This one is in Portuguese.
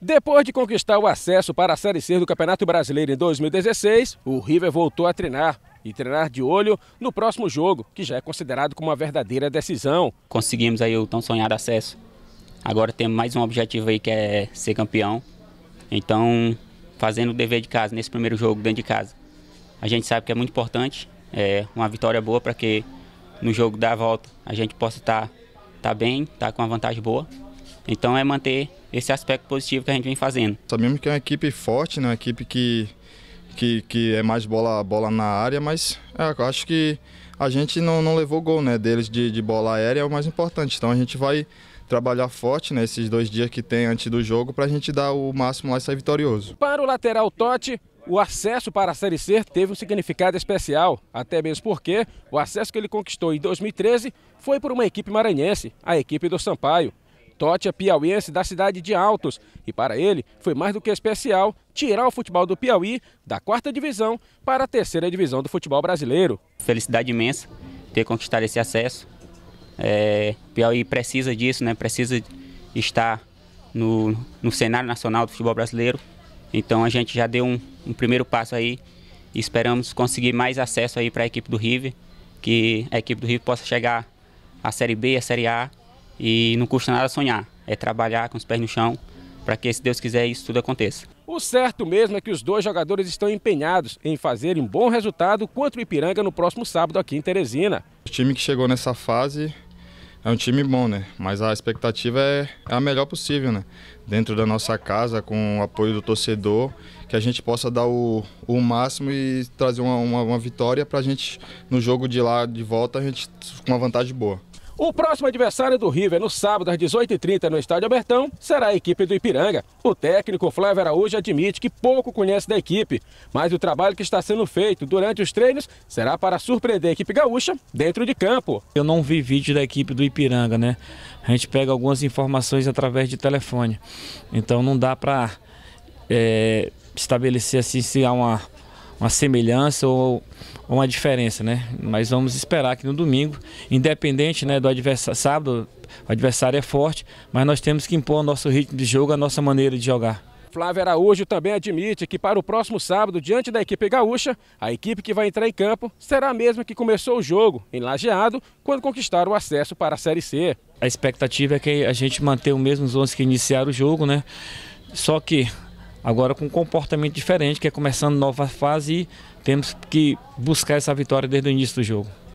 Depois de conquistar o acesso para a Série C do Campeonato Brasileiro em 2016, o River voltou a treinar e treinar de olho no próximo jogo, que já é considerado como uma verdadeira decisão. Conseguimos aí o tão sonhado acesso. Agora temos mais um objetivo aí que é ser campeão. Então, fazendo o dever de casa nesse primeiro jogo dentro de casa. A gente sabe que é muito importante, é uma vitória boa para que no jogo da volta a gente possa estar tá, tá bem, estar tá com uma vantagem boa. Então é manter esse aspecto positivo que a gente vem fazendo. Sabemos que é uma equipe forte, né? uma equipe que, que, que é mais bola, bola na área, mas é, acho que a gente não, não levou gol né? deles de, de bola aérea, é o mais importante. Então a gente vai trabalhar forte nesses né, dois dias que tem antes do jogo para a gente dar o máximo lá e sair vitorioso. Para o lateral Totti, o acesso para a Série C teve um significado especial, até mesmo porque o acesso que ele conquistou em 2013 foi por uma equipe maranhense, a equipe do Sampaio. Totti é piauiense da cidade de Altos e para ele foi mais do que especial tirar o futebol do Piauí da quarta divisão para a terceira divisão do futebol brasileiro. Felicidade imensa ter conquistado esse acesso. É, Piauí precisa disso, né? precisa estar no, no cenário nacional do futebol brasileiro. Então a gente já deu um, um primeiro passo aí e esperamos conseguir mais acesso aí para a equipe do River, que a equipe do River possa chegar à Série B, à Série A e não custa nada sonhar, é trabalhar com os pés no chão para que, se Deus quiser, isso tudo aconteça. O certo mesmo é que os dois jogadores estão empenhados em fazer um bom resultado contra o Ipiranga no próximo sábado aqui em Teresina. O time que chegou nessa fase é um time bom, né? Mas a expectativa é, é a melhor possível, né? Dentro da nossa casa, com o apoio do torcedor, que a gente possa dar o, o máximo e trazer uma, uma, uma vitória para a gente, no jogo de lá de volta, a gente com uma vantagem boa. O próximo adversário do River no sábado às 18h30 no Estádio Abertão será a equipe do Ipiranga. O técnico Flávio Araújo admite que pouco conhece da equipe, mas o trabalho que está sendo feito durante os treinos será para surpreender a equipe gaúcha dentro de campo. Eu não vi vídeo da equipe do Ipiranga, né? A gente pega algumas informações através de telefone, então não dá para é, eh, estabelecer assim se há uma uma semelhança ou uma diferença, né? Mas vamos esperar que no domingo, independente né, do adversário, sábado o adversário é forte, mas nós temos que impor o nosso ritmo de jogo, a nossa maneira de jogar. Flávio Araújo também admite que para o próximo sábado, diante da equipe gaúcha, a equipe que vai entrar em campo será a mesma que começou o jogo, em Lajeado, quando conquistaram o acesso para a Série C. A expectativa é que a gente mantenha os mesmos 11 que iniciaram o jogo, né? Só que agora com um comportamento diferente, que é começando nova fase e temos que buscar essa vitória desde o início do jogo.